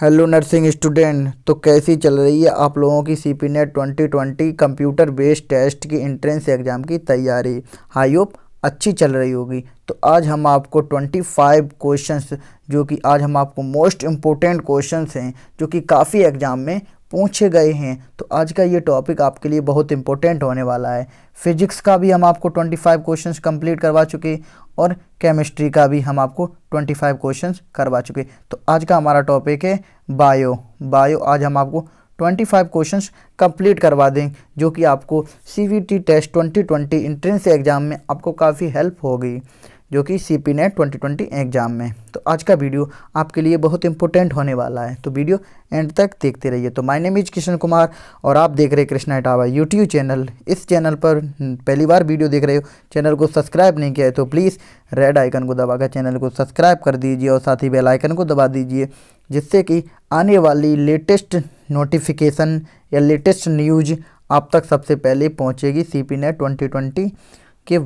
hello nursing student तो कैसी चल रही है आप लोगों की C P net twenty twenty computer based test की इंट्रेंस एग्ज़ाम की तैयारी आई होप अच्छी चल रही होगी तो आज हम आपको 25 क्वेश्चंस जो कि आज हम आपको मोस्ट इम्पोर्टेंट क्वेश्चंस हैं जो कि काफ़ी एग्ज़ाम में पूछे गए हैं तो आज का ये टॉपिक आपके लिए बहुत इम्पोर्टेंट होने वाला है फिजिक्स का भी हम आपको 25 क्वेश्चन कम्प्लीट करवा चुके और केमिस्ट्री का भी हम आपको 25 क्वेश्चन करवा चुके तो आज का हमारा टॉपिक है बायो बायो आज हम आपको ट्वेंटी फाइव क्वेश्चन कंप्लीट करवा दें जो कि आपको C test twenty entrance exam में आपको काफ़ी हेल्प होगी जो कि C P net twenty twenty exam में तो आज का वीडियो आपके लिए बहुत इंपॉर्टेंट होने वाला है तो वीडियो एंड तक देखते रहिए तो my name is Kishan Kumar और आप देख रहे कृष्णा इटावा यूट्यूब चैनल इस चैनल पर पहली बार वीडियो देख रहे हो चैनल को सब्सक्राइब नहीं किया है तो प्लीज़ रेड आइकन को दबाकर चैनल को सब्सक्राइब कर दीजिए और साथ ही बेल आइकन को दबा दीजिए जिससे कि आने वाली लेटेस्ट नोटिफिकेशन या लेटेस्ट न्यूज आप तक सबसे पहले पहुँचेगी C P net twenty twenty के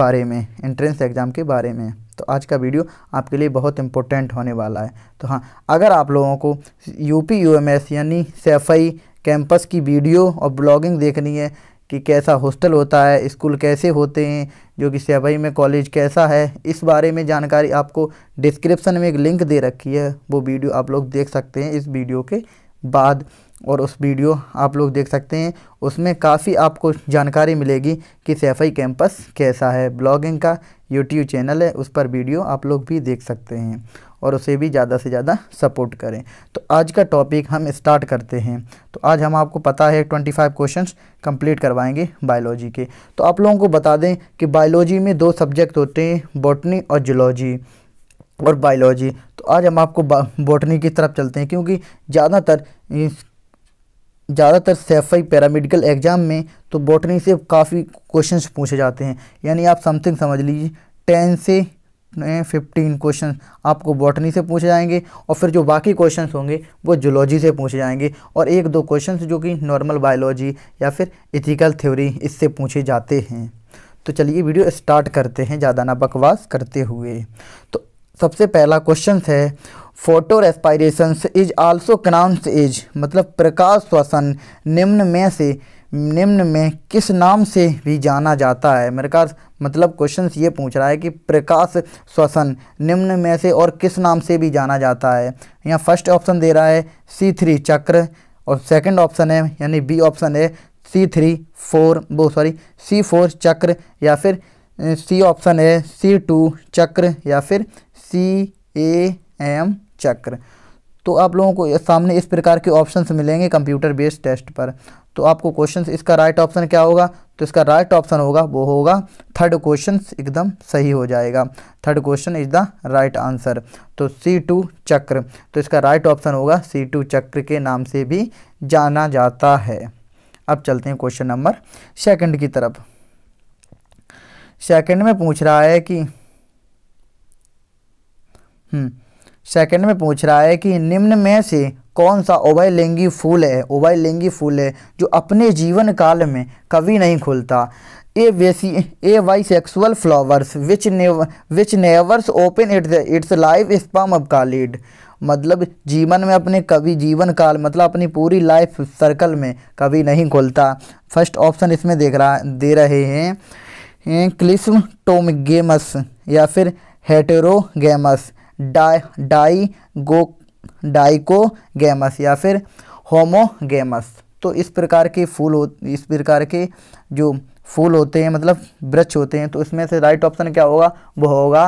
बारे में एंट्रेंस एग्ज़ाम के बारे में तो आज का वीडियो आपके लिए बहुत इंपॉर्टेंट होने वाला है तो हाँ अगर आप लोगों को यूपी यूएमएस यानी सैफई कैंपस की वीडियो और ब्लॉगिंग देखनी है कि कैसा हॉस्टल होता है स्कूल कैसे होते हैं जो कि सैफई में कॉलेज कैसा है इस बारे में जानकारी आपको डिस्क्रिप्सन में एक लिंक दे रखी है वो वीडियो आप लोग देख सकते हैं इस वीडियो के बाद और उस वीडियो आप लोग देख सकते हैं उसमें काफ़ी आपको जानकारी मिलेगी कि सैफई कैंपस कैसा है ब्लॉगिंग का यूट्यूब चैनल है उस पर वीडियो आप लोग भी देख सकते हैं और उसे भी ज़्यादा से ज़्यादा सपोर्ट करें तो आज का टॉपिक हम स्टार्ट करते हैं तो आज हम आपको पता है 25 क्वेश्चन कम्प्लीट करवाएँगे बायोलॉजी के तो आप लोगों को बता दें कि बायोलॉजी में दो सब्जेक्ट होते हैं बॉटनी और जुलॉजी और बायोलॉजी तो आज हम आपको बॉटनी की तरफ चलते हैं क्योंकि ज़्यादातर ज़्यादातर सेफाई पैरामेडिकल एग्ज़ाम में तो बॉटनी से काफ़ी क्वेश्चन पूछे जाते हैं यानी आप समथिंग समझ लीजिए टेन से फिफ्टीन क्वेश्चन आपको बॉटनी से पूछे जाएंगे और फिर जो बाकी क्वेश्चन होंगे वो जुलॉजी से पूछे जाएंगे और एक दो क्वेश्चन जो कि नॉर्मल बायोलॉजी या फिर इथिकल थ्योरी इससे पूछे जाते हैं तो चलिए वीडियो स्टार्ट करते हैं ज़्यादा ना बकवास करते हुए तो सबसे पहला क्वेश्चन है फोटो रेस्पायरेशन इज आल्सो क्रांस इज मतलब प्रकाश श्वसन निम्न में से निम्न में किस नाम से भी जाना जाता है मेरे का मतलब क्वेश्चन ये पूछ रहा है कि प्रकाश श्वसन निम्न में से और किस नाम से भी जाना जाता है यहाँ फर्स्ट ऑप्शन दे रहा है सी थ्री चक्र और सेकंड ऑप्शन है यानी बी ऑप्शन है सी थ्री फोर वो सॉरी सी फोर चक्र या फिर सी ऑप्शन है सी टू चक्र या फिर सी ए एम चक्र तो आप लोगों को सामने इस प्रकार के ऑप्शंस मिलेंगे कंप्यूटर बेस्ड टेस्ट पर तो आपको क्वेश्चन इसका राइट ऑप्शन क्या होगा तो इसका राइट ऑप्शन होगा वो होगा थर्ड क्वेश्चन एकदम सही हो जाएगा third question is the right answer तो सी टू चक्र तो इसका राइट right ऑप्शन होगा सी टू चक्र के नाम से भी जाना जाता है अब चलते हैं क्वेश्चन नंबर सेकंड की तरफ सेकंड में पूछ रहा है कि हम्म सेकंड में पूछ रहा है कि निम्न में से कौन सा उभयलिंगी फूल है उभयलिंगी फूल है जो अपने जीवन काल में कभी नहीं खुलता ए वेसी ए वाई सेक्सुअल फ्लावर्स विच ने विच नेवर्स open its its life span अब का लीड मतलब जीवन में अपने कभी जीवन काल मतलब अपनी पूरी लाइफ सर्कल में कभी नहीं खुलता फर्स्ट ऑप्शन इसमें देख रहा दे रहे हैं क्लिसम टोमगेमस या फिर हेटेरोगेमस डाई डाई गो डाइकोगेमस या फिर होमोगेमस तो इस प्रकार के फूल हो इस प्रकार के जो फूल होते हैं मतलब वृक्ष होते हैं तो इसमें से राइट ऑप्शन क्या होगा वो होगा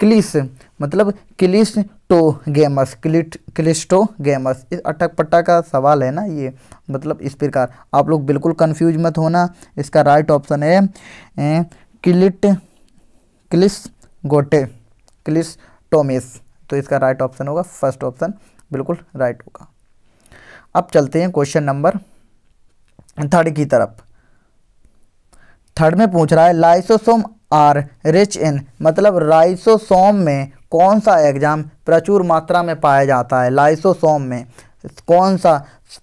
क्लिस मतलब क्लिस क्लिस्टोगेमस क्लिट क्लिस्टोगेमस इस अटक पट्टा का सवाल है ना ये मतलब इस प्रकार आप लोग बिल्कुल कंफ्यूज मत होना इसका राइट ऑप्शन है क्लिट क्लिस गोटे क्लिस टोमिस तो इसका राइट ऑप्शन होगा फर्स्ट ऑप्शन बिल्कुल राइट होगा अब चलते हैं क्वेश्चन नंबर थर्ड की तरफ थर्ड में पूछ रहा है लाइसोसोम आर रिच इन मतलब राइसोसोम में कौन सा एग्जाम प्रचुर मात्रा में पाया जाता है लाइसोसोम में कौन सा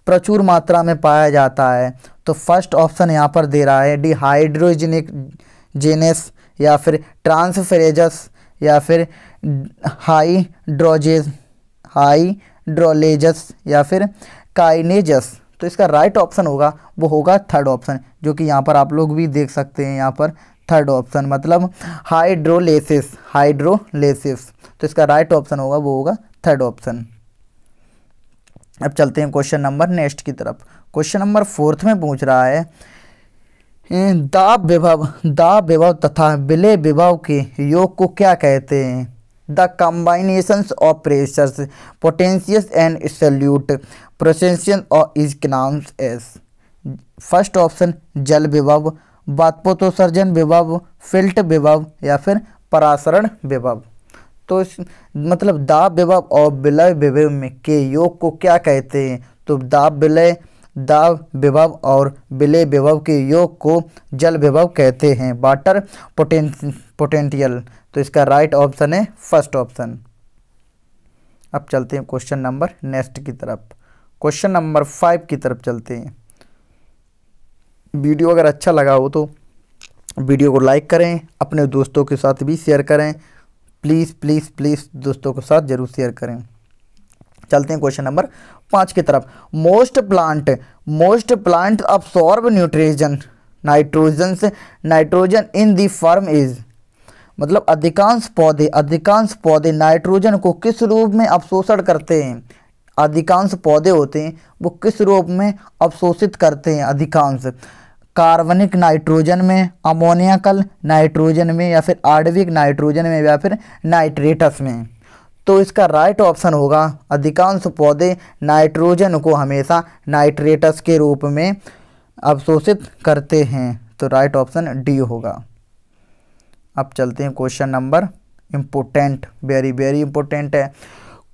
प्रचुर मात्रा में पाया जाता है तो फर्स्ट ऑप्शन यहाँ पर दे रहा है डिहाइड्रोजेनिक जेनेस या फिर ट्रांसफ्रेजस या फिर हाई ड्रोजेज हाई ड्रोलेजस या फिर काइनेजस तो इसका राइट ऑप्शन होगा वो होगा थर्ड ऑप्शन जो कि यहाँ पर आप लोग भी देख सकते हैं यहाँ पर थर्ड ऑप्शन मतलब हाइड्रोलेसिस हाइड्रोलेसिस तो इसका राइट ऑप्शन होगा वो होगा थर्ड ऑप्शन अब चलते हैं क्वेश्चन नंबर नेक्स्ट की तरफ क्वेश्चन नंबर फोर्थ में पूछ रहा है दा विभव दा विभव तथा विलय विभव के योग को क्या कहते हैं the combinations of pressures potentials and solute प्रोसेंशियन और इज कनाउंस एस फर्स्ट ऑप्शन जल विभव बातपोतोसर्जन विभव फिल्ट विभव या फिर परासरण विभव तो इस मतलब दाब विभव और विलय विभव में के योग को क्या कहते हैं तो दाब विलय दाब विभव और विलय विभव के योग को जल विभव कहते हैं वाटर पोटें पोटेंटियल तो इसका राइट right ऑप्शन है फर्स्ट ऑप्शन अब चलते हैं क्वेश्चन नंबर नेक्स्ट की तरफ क्वेश्चन नंबर फाइव की तरफ चलते हैं वीडियो अगर अच्छा लगा हो तो वीडियो को लाइक करें अपने दोस्तों के साथ भी शेयर करें प्लीज़ प्लीज़ प्लीज़ दोस्तों के साथ ज़रूर शेयर करें चलते हैं क्वेश्चन नंबर पाँच की तरफ most plant most plant absorb न्यूट्रीजन नाइट्रोजन से nitrogen in the form is मतलब अधिकांश पौधे अधिकांश पौधे नाइट्रोजन को किस रूप में अवशोषण करते हैं अधिकांश पौधे होते हैं वो किस रूप में अवशोषित करते हैं अधिकांश कार्बनिक नाइट्रोजन में अमोनियाकल नाइट्रोजन में या फिर आडविक नाइट्रोजन में या फिर नाइट्रेटस में तो इसका राइट ऑप्शन होगा अधिकांश पौधे नाइट्रोजन को हमेशा नाइट्रेटस के रूप में अवशोषित करते हैं तो राइट ऑप्शन डी होगा अब चलते हैं question number important very very important है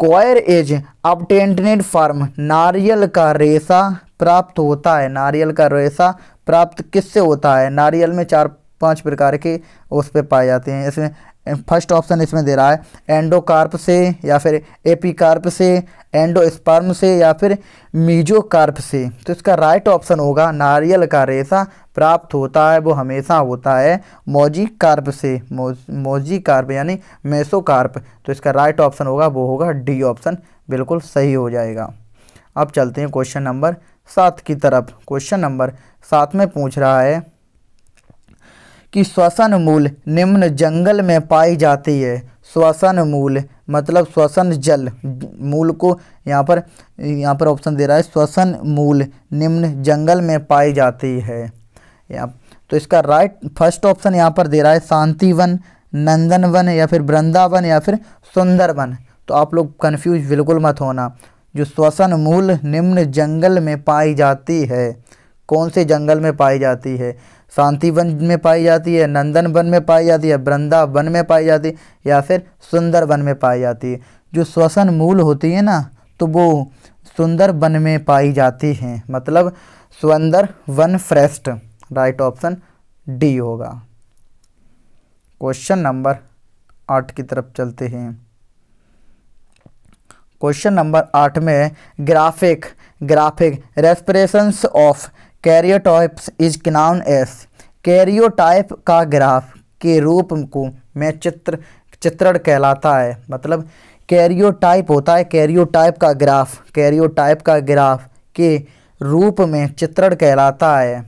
कॉयर इज अपटेंटनेड फार्म नारियल का रेशा प्राप्त होता है नारियल का रेशा प्राप्त किससे होता है नारियल में चार पांच प्रकार के उस पर पाए जाते हैं इसमें फर्स्ट ऑप्शन इसमें दे रहा है एंडोकार्प से या फिर एपीकार्प से एंडोस्पर्म से या फिर मीजोकार्प से तो इसका राइट ऑप्शन होगा नारियल का रेशा प्राप्त होता है वो हमेशा होता है मोजी कार्प से मो मोजी कार्प यानी मेसोकार्प तो इसका राइट ऑप्शन होगा वो होगा डी ऑप्शन बिल्कुल सही हो जाएगा अब चलते हैं क्वेश्चन नंबर सात की तरफ क्वेश्चन नंबर सात में पूछ रहा है कि श्वसन मूल निम्न जंगल में पाई जाती है श्वसन मूल मतलब श्वसन जल मूल को यहाँ पर यहाँ पर ऑप्शन दे रहा है श्वसन मूल निम्न जंगल में पाई जाती है या तो इसका राइट फर्स्ट ऑप्शन यहाँ पर दे रहा है शांतिवन वन या फिर वृंदावन या फिर सुंदर वन तो आप लोग कन्फ्यूज बिल्कुल मत होना जो श्वसन मूल निम्न जंगल में पाई जाती है कौन से जंगल में पाई जाती है शांति वन में पाई जाती है नंदन वन में पाई जाती है वृंदा वन में पाई जाती है या फिर सुंदर वन में पाई जाती है जो श्वसन मूल होती है ना तो वो सुंदर वन में पाई जाती हैं मतलब सुंदर वन फ्रेस्ट राइट ऑप्शन डी होगा क्वेश्चन नंबर आठ की तरफ चलते हैं क्वेश्चन नंबर आठ में graphic graphic representations of karyotypes is known as karyotype का ग्राफ के रूप को में चित्र चित्रण कहलाता है मतलब कैरियोटाइप होता है कैरियोटाइप का ग्राफ कैरियोटाइप का ग्राफ के रूप में चित्रण कहलाता है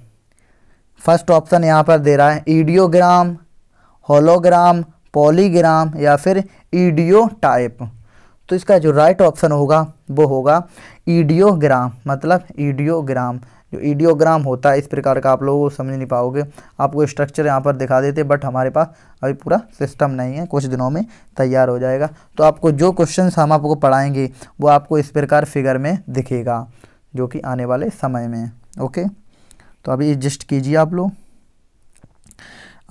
फर्स्ट ऑप्शन यहाँ पर दे रहा है ईडियोग्राम होलोग्राम पॉलीग्राम या फिर ईडियो टाइप तो इसका जो राइट ऑप्शन होगा वो होगा ईडियोग्राम मतलब ईडियोग्राम जो ईडियोग्राम होता है इस प्रकार का आप लोगों को समझ नहीं पाओगे आपको स्ट्रक्चर यहाँ पर दिखा देते बट हमारे पास अभी पूरा सिस्टम नहीं है कुछ दिनों में तैयार हो जाएगा तो आपको जो क्वेश्चन हम आपको पढ़ाएंगे वो आपको इस प्रकार फिगर में दिखेगा जो कि आने वाले समय में ओके तो अभी एडजस्ट कीजिए आप लोग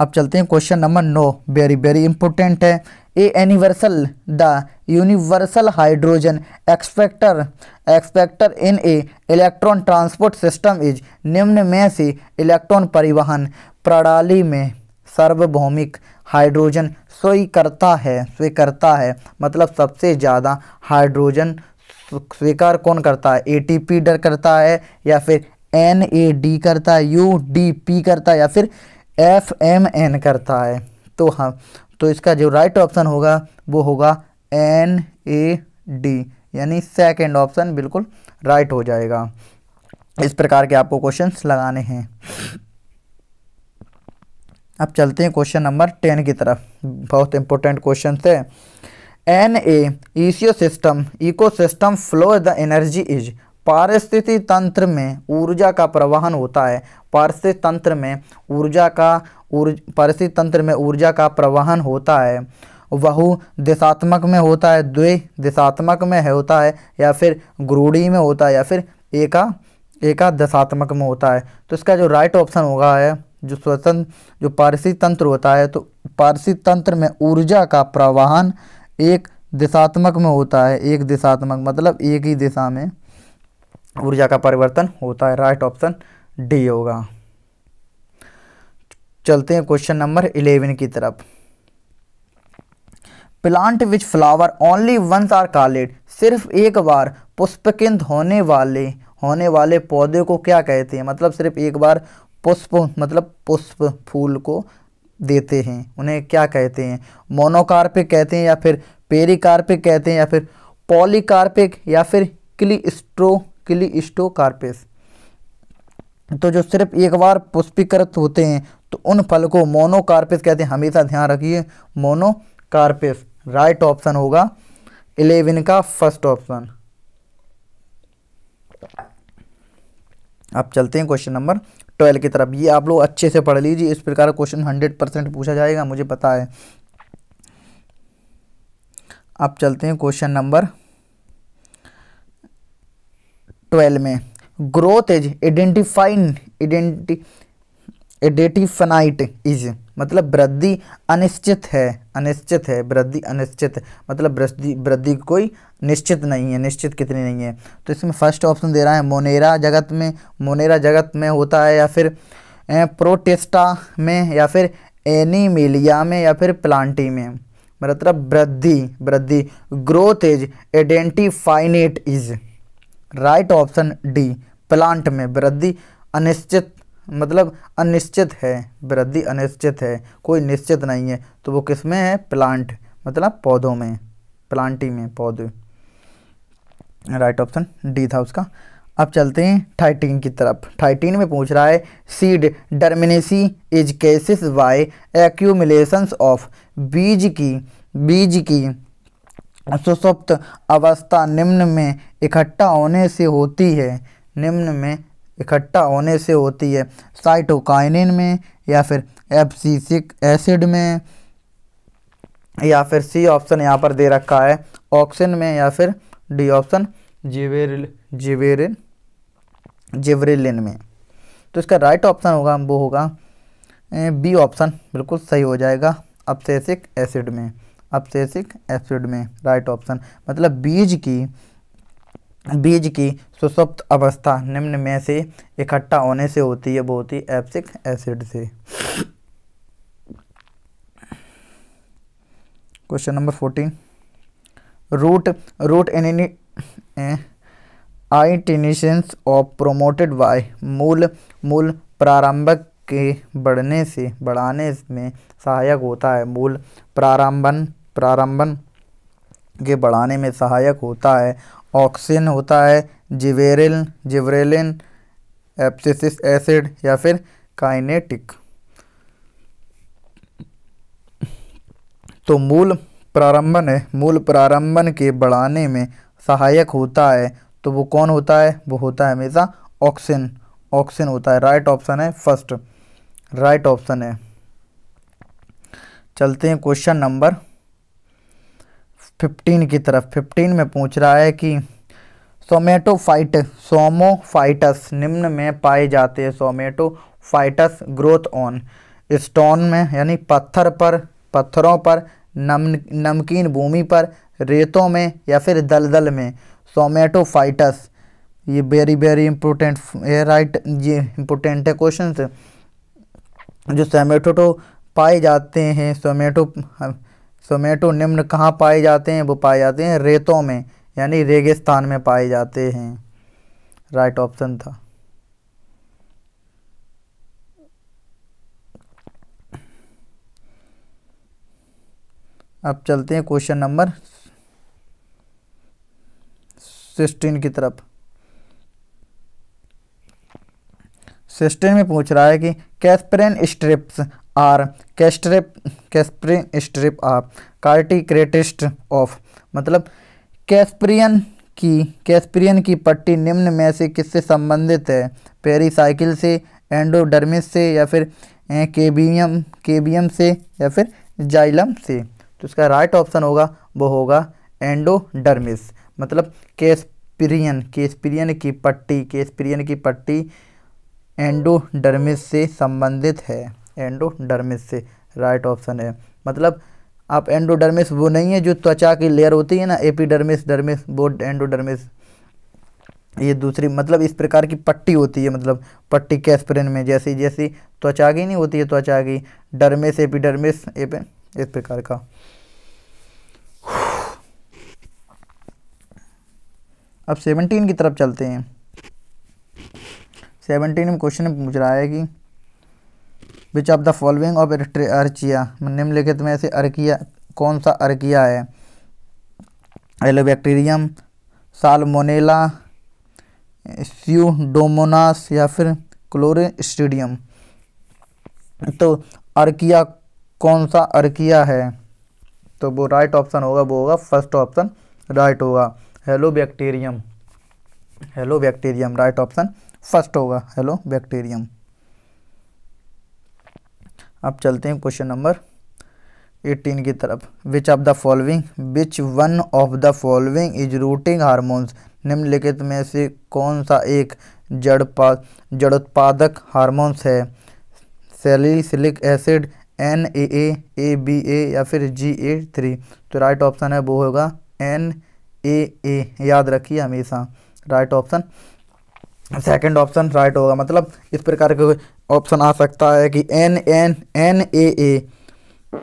अब चलते हैं क्वेश्चन नंबर नौ वेरी वेरी इंपॉर्टेंट है a universal the universal hydrogen acceptor acceptor in a electron transport system is निम्न में से इलेक्ट्रॉन परिवहन प्रणाली में सार्वभौमिक हाइड्रोजन स्वीकर्ता है स्वीकर्ता है मतलब सबसे ज़्यादा हाइड्रोजन स्वीकार कौन करता है एटीपी डर करता है या फिर एन ए डी करता है यू डी पी करता है या फिर एफ एम एन करता है तो हम हाँ, तो इसका जो राइट ऑप्शन होगा वो होगा एन ए डी यानी सेकेंड ऑप्शन बिल्कुल राइट हो जाएगा इस प्रकार के आपको क्वेश्चंस लगाने हैं अब चलते हैं क्वेश्चन नंबर टेन की तरफ बहुत इंपॉर्टेंट क्वेश्चन है N a ecosystem ecosystem flow the energy is पारिस्थिति तंत्र में ऊर्जा का प्रवाहन होता है पारिस्थिति तंत्र में ऊर्जा का ऊर्ज पारिस्थिति तंत्र में ऊर्जा का प्रवाहन होता है वह दिशात्मक में होता है द्वे दिशात्मक में है होता है या फिर ग्रूढ़ी में होता है या फिर एका एका दशात्मक में होता है तो इसका जो राइट ऑप्शन होगा है जो स्वतंत्र जो पारसी तंत्र होता है तो पारसी तंत्र में ऊर्जा का प्रवाहन एक दिशात्मक में होता है एक दिशात्मक मतलब एक ही दिशा में ऊर्जा का परिवर्तन होता है राइट ऑप्शन डी होगा चलते हैं क्वेश्चन नंबर इलेवन की तरफ plant which flower only once are called सिर्फ एक बार पुष्पकिंद होने वाले होने वाले पौधे को क्या कहते हैं मतलब सिर्फ एक बार पुष्प मतलब पुष्प फूल को देते हैं उन्हें क्या कहते हैं मोनोकार्पिक कहते हैं या फिर पेरिकार्पिक कहते हैं या फिर पॉलीकार्पिक या फिर क्लीस्ट्रो क्ली तो जो सिर्फ एक बार पुष्पीकृत होते हैं तो उन फल को मोनोकार्पिस कहते हैं हमेशा ध्यान रखिए मोनोकार्पिस राइट ऑप्शन होगा इलेवन का फर्स्ट ऑप्शन अब चलते हैं क्वेश्चन नंबर ट्वेल्व की तरफ ये आप लोग अच्छे से पढ़ लीजिए इस प्रकार क्वेश्चन हंड्रेड परसेंट पूछा जाएगा मुझे पता है अब चलते हैं क्वेश्चन नंबर ट्वेल्व में growth is indefinite indefinite is मतलब वृद्धि अनिश्चित है अनिश्चित है वृद्धि अनिश्चित मतलब वृद्धि वृद्धि कोई निश्चित नहीं है निश्चित कितनी नहीं है तो इसमें फर्स्ट ऑप्शन दे रहा है मोनेरा जगत में मोनेरा जगत में होता है या फिर प्रोटेस्टा में या फिर एनीमेलिया में या फिर प्लांटी में मतलब वृद्धि वृद्धि growth is indefinite is right option D plant में वृद्धि अनिश्चित मतलब अनिश्चित है वृद्धि अनिश्चित है कोई निश्चित नहीं है तो वो किस में है प्लांट मतलब पौधों में प्लांटी में पौधे राइट ऑप्शन डी था उसका अब चलते हैं थाइटीन की तरफ थाइटीन में पूछ रहा है seed dormancy is caused by accumulations of बीज की बीज की सुसुप्त अवस्था निम्न में इकट्ठा होने से होती है निम्न में इकट्ठा होने से होती है साइटोकाइनिन में या फिर एप्सिसिक एसिड में या फिर सी ऑप्शन यहाँ पर दे रखा है ऑक्सीजन में या फिर डी ऑप्शन जिवेरिल जिवेरिन जिवरिलिन में तो इसका राइट ऑप्शन होगा वो होगा बी ऑप्शन बिल्कुल सही हो जाएगा अपसेसिक एसिड में अपसेसिक एसिड में राइट ऑप्शन मतलब बीज की बीज की सुसुप्त अवस्था निम्न में से इकट्ठा होने से होती है बहुत ही एप्सिक एसिड से question number fourteen root root एनिनी आइटिनिशंस ऑफ प्रोमोटेड बाय मूल मूल प्रारंभक के बढ़ने से बढ़ाने में सहायक होता है मूल प्रारंभन प्रारंभन के बढ़ाने में सहायक होता है ऑक्सीजन होता है जिवेरिल जिवरेलिन एप्सिस एसिड या फिर काइनेटिक तो मूल प्रारंभन है मूल प्रारंभन के बढ़ाने में सहायक होता है तो वो कौन होता है वो होता है हमेशा ऑक्सीजन ऑक्सीजन होता है राइट ऑप्शन है फर्स्ट राइट ऑप्शन है चलते हैं क्वेश्चन नंबर फिफ्टीन की तरफ फिफ्टीन में पूछ रहा है कि सोमेटोफाइट सोमोफाइटस निम्न में पाए जाते हैं सोमेटोफाइटस ग्रोथ ऑन स्टोन में यानी पत्थर पर पत्थरों पर नम नमकीन भूमि पर रेतों में या फिर दलदल में सोमेटोफाइटस ये वेरी वेरी इंपॉर्टेंट राइट ये इंपॉर्टेंट है क्वेश्चन जो सोमेटोटो पाए जाते हैं सोमेटो सोमेटो निम्न कहाँ पाए जाते हैं वो पाए जाते हैं रेतों में यानी रेगिस्तान में पाए जाते हैं राइट ऑप्शन था अब चलते हैं क्वेश्चन नंबर सिक्सटीन की तरफ सिक्सटीन में पूछ रहा है कि कैस्परेन स्ट्रिप्स आर कैस्ट्रिप कैस्प्रिन स्ट्रिप आर कार्टिक्रेटिस्ट ऑफ मतलब कैस्प्रियन की कैस्प्रियन की पट्टी निम्न में से किससे संबंधित है पेरीसाइकिल से एंडोडर्मिस से या फिर केबियम केबियम से या फिर जाइलम से तो इसका राइट ऑप्शन होगा वो होगा एंडोडर्मिस मतलब केस्पिरियन केस्पिरियन की पट्टी केस्पिरियन की पट्टी एंडोडर्मिस से संबंधित है एंडोडर्मिस से राइट ऑप्शन है मतलब आप एंडोडर्मिस वो नहीं है जो त्वचा की लेयर होती है ना एपीडर्मिस डर्मिस वो एंडोडर्मिस ये दूसरी मतलब इस प्रकार की पट्टी होती है मतलब पट्टी कैस्प्रिन में जैसी जैसी त्वचा की नहीं होती है त्वचा की डर्मिस एपीडर्मिस एपे इस प्रकार का अब सेवनटीन की तरफ चलते हैं सेवनटीन में क्वेश्चन पूछ रहा है कि which of the following of archaea निम्नलिखित में से अर्किया कौन सा अर्किया है एलोबैक्टीरियम सालमोनेला स्यूडोमोनास या फिर क्लोरिस्टिडियम तो अर्किया कौन सा अर्किया है तो वो राइट ऑप्शन होगा वो होगा फर्स्ट ऑप्शन राइट होगा halobacterium halobacterium right option first होगा हेलो बैक्टीरियम अब चलते हैं क्वेश्चन नंबर एटीन की तरफ which of the following which one of the following is rooting hormones निम्नलिखित में से कौन सा एक जड़पा जड़ोत्पादक हारमोन्स है salicylic acid N A A A B A या फिर जी ए थ्री तो राइट ऑप्शन है वो होगा एन ए ए याद रखिए हमेशा right option second option right होगा मतलब इस प्रकार के ऑप्शन आ सकता है कि N N N A A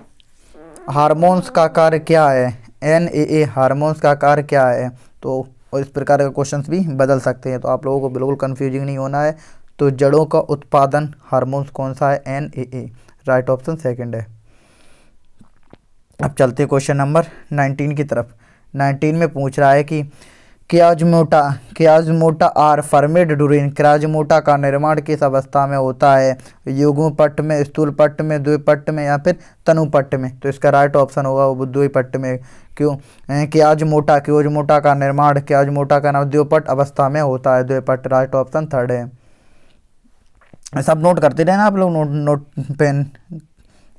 hormones का कार्य क्या है एन ए ए हारमोन्स का कार्य क्या है तो और इस प्रकार के क्वेश्चंस भी बदल सकते हैं तो आप लोगों को बिल्कुल कंफ्यूजिंग नहीं होना है तो जड़ों का उत्पादन हारमोन्स कौन सा है N A A right option second है अब चलते क्वेश्चन नंबर नाइनटीन की तरफ नाइनटीन में पूछ रहा है कि क्याजमोटा क्याजमोटा आर फर्मेड डूरिन क्याजमोटा का निर्माण किस अवस्था में होता है युग्मपट्ट में स्थूल पट्ट में द्विपट्ट में या फिर तनुपट्ट में तो इसका राइट ऑप्शन होगा वो द्विपट्ट में क्यों क्याजमोटा क्योजमोटा का निर्माण क्याजमोटा का नाम द्विपट अवस्था में होता है द्विपट राइट ऑप्शन थर्ड है सब नोट करते रहना आप लोग नोट नोट पेन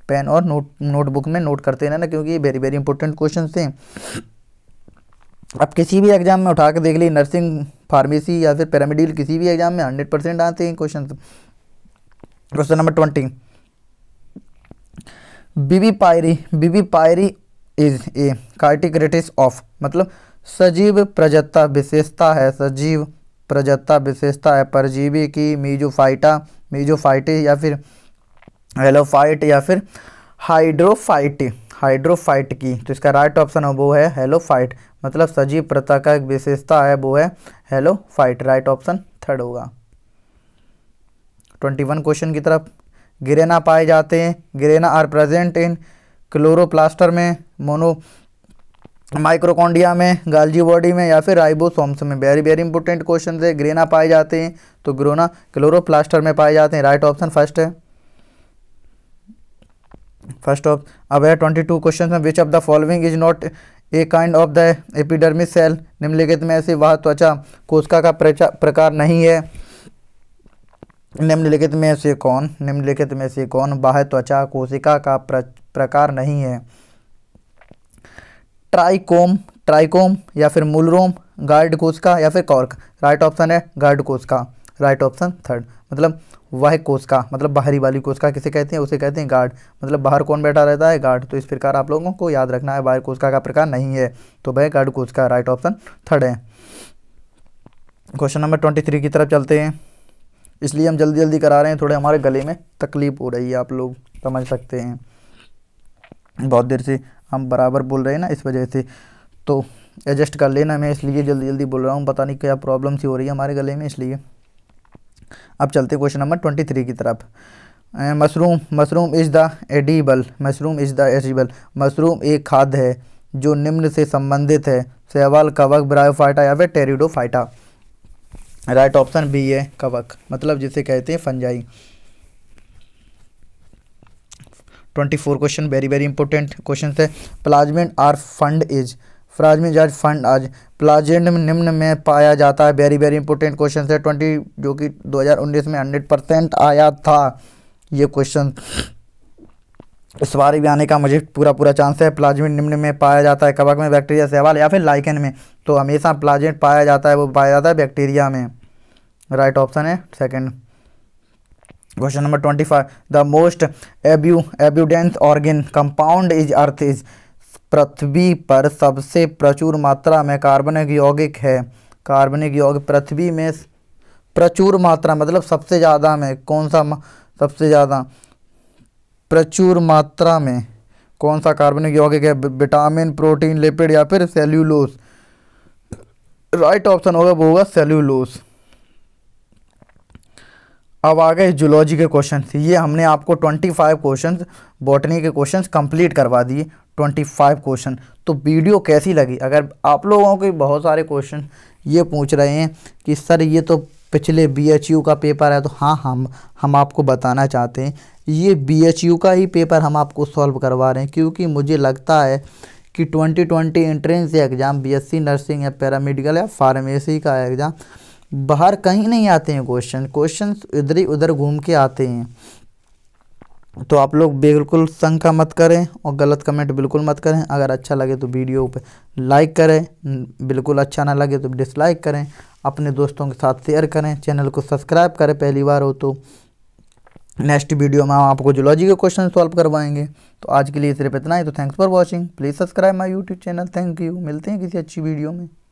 पेन और नोट नोटबुक में नोट करते रहना क्योंकि वेरी वेरी इंपॉर्टेंट क्वेश्चन थे आप किसी भी एग्ज़ाम में उठा के देख ली नर्सिंग फार्मेसी या फिर पैरामेडिकल किसी भी एग्ज़ाम में हंड्रेड परसेंट आते हैं क्वेश्चन क्वेश्चन नंबर ट्वेंटी बीबी पायरी बीबी पायरी इज ए कार्टिक्रेटिस ऑफ मतलब सजीव प्रजत्ता विशेषता है सजीव प्रजत्ता विशेषता है परजीवी की मीजोफाइटा मीजोफाइटे या फिर हेलोफाइट या फिर हाइड्रोफाइट हाइड्रोफाइट की तो इसका राइट ऑप्शन वो है हेलोफाइट मतलब सजीव प्रथा का एक विशेषता है वो है halophyte right option third होगा ट्वेंटी वन क्वेश्चन की तरफ गिरेना पाए जाते हैं गिरेना आर प्रेजेंट इन क्लोरोप्लास्टर में मोनो माइक्रोकॉन्डिया में गालजी बॉडी में या फिर राइबोसोम्स में वेरी वेरी इंपॉर्टेंट क्वेश्चन है ग्रेना पाए जाते हैं तो ग्रोना क्लोरोप्लास्टर में पाए जाते हैं राइट ऑप्शन फर्स्ट है फर्स्ट ऑफ अब है ट्वेंटी टू क्वेश्चन में which of the following is not a kind of the epidermis cell निम्नलिखित में से वह त्वचा कोशिका का प्रकार नहीं है निम्नलिखित में से कौन निम्नलिखित में से कौन वाह त्वचा कोशिका का प्र, प्रकार नहीं है ट्राइकोम ट्राइकोम या फिर मूलरोम गार्ड कोशिका या फिर कॉर्क राइट ऑप्शन है गार्ड कोशिका राइट ऑप्शन थर्ड मतलब वह कोश का मतलब बाहरी वाली कोश का किसे कहते हैं उसे कहते हैं गार्ड मतलब बाहर कौन बैठा रहता है गार्ड तो इस प्रकार आप लोगों को याद रखना है बाहर कोशिका का प्रकार नहीं है तो वह गार्ड कोशिका राइट ऑप्शन थर्ड है क्वेश्चन नंबर ट्वेंटी थ्री की तरफ चलते हैं इसलिए हम जल्दी जल्दी करा रहे हैं थोड़े हमारे गले में तकलीफ हो रही है आप लोग समझ सकते हैं बहुत देर से हम बराबर बोल रहे हैं ना इस वजह से तो एडजस्ट कर लेना मैं इसलिए जल्दी जल्दी बोल रहा हूँ पता नहीं क्या प्रॉब्लम सी हो रही है हमारे गले में इसलिए अब चलते क्वेश्चन नंबर ट्वेंटी थ्री की तरफ mushroom mushroom is the edible mushroom is the edible mushroom एक खाद्य है जो निम्न से संबंधित है सेवाल कवक ब्रायोफाइटा या फिर टेरिडोफाइटा राइट ऑप्शन बी है कवक मतलब जिसे कहते हैं fungi twenty four question very very important question है प्लाजमेंट आर फंड इज में जज फंड आज प्लाजेंट निम्न में पाया जाता है वेरी वेरी इंपॉर्टेंट क्वेश्चन है ट्वेंटी जो कि 2019 में 100 परसेंट आया था ये क्वेश्चन इस बार भी आने का मुझे पूरा पूरा चांस है प्लाज्मेट निम्न में पाया जाता है कबक में बैक्टीरिया सेवाल या फिर लाइकन में तो हमेशा प्लाजेंट पाया जाता है वो पाया जाता है बैक्टीरिया में राइट ऑप्शन है second question number twenty five the most एब्यू abundance organic compound is earth is पृथ्वी पर सबसे प्रचुर मात्रा में कार्बनिक यौगिक है कार्बनिक यौगिक पृथ्वी में प्रचुर मात्रा मतलब सबसे ज़्यादा में कौन सा सबसे ज़्यादा प्रचुर मात्रा में कौन सा कार्बनिक यौगिक है विटामिन प्रोटीन लिपिड या फिर सेल्यूलोस राइट ऑप्शन होगा वो होगा सेल्यूलोस अब आ गए जूलॉजी के क्वेश्चन ये हमने आपको ट्वेंटी फाइव क्वेश्चन बॉटनी के क्वेश्चन कंप्लीट करवा दिए ट्वेंटी फाइव क्वेश्चन तो वीडियो कैसी लगी अगर आप लोगों के बहुत सारे क्वेश्चन ये पूछ रहे हैं कि सर ये तो पिछले बी एच यू का पेपर है तो हाँ हम हम आपको बताना चाहते हैं ये बी एच यू का ही पेपर हम आपको सॉल्व करवा रहे हैं क्योंकि मुझे लगता है कि twenty twenty entrance exam B S C nursing या पैरामेडिकल या फार्मेसी का एग्ज़ाम बाहर कहीं नहीं आते हैं क्वेश्चन क्वेश्चन इधर ही उधर घूम के आते हैं तो आप लोग बिल्कुल शंका मत करें और गलत कमेंट बिल्कुल मत करें अगर अच्छा लगे तो वीडियो पर लाइक करें बिल्कुल अच्छा ना लगे तो डिसलाइक करें अपने दोस्तों के साथ शेयर करें चैनल को सब्सक्राइब करें पहली बार हो तो नेक्स्ट वीडियो में हम आपको जोलॉजी के क्वेश्चन सॉल्व करवाएंगे तो आज के लिए सिर्फ इतना ही तो thanks for watching please subscribe my YouTube channel thank you मिलते हैं किसी अच्छी वीडियो में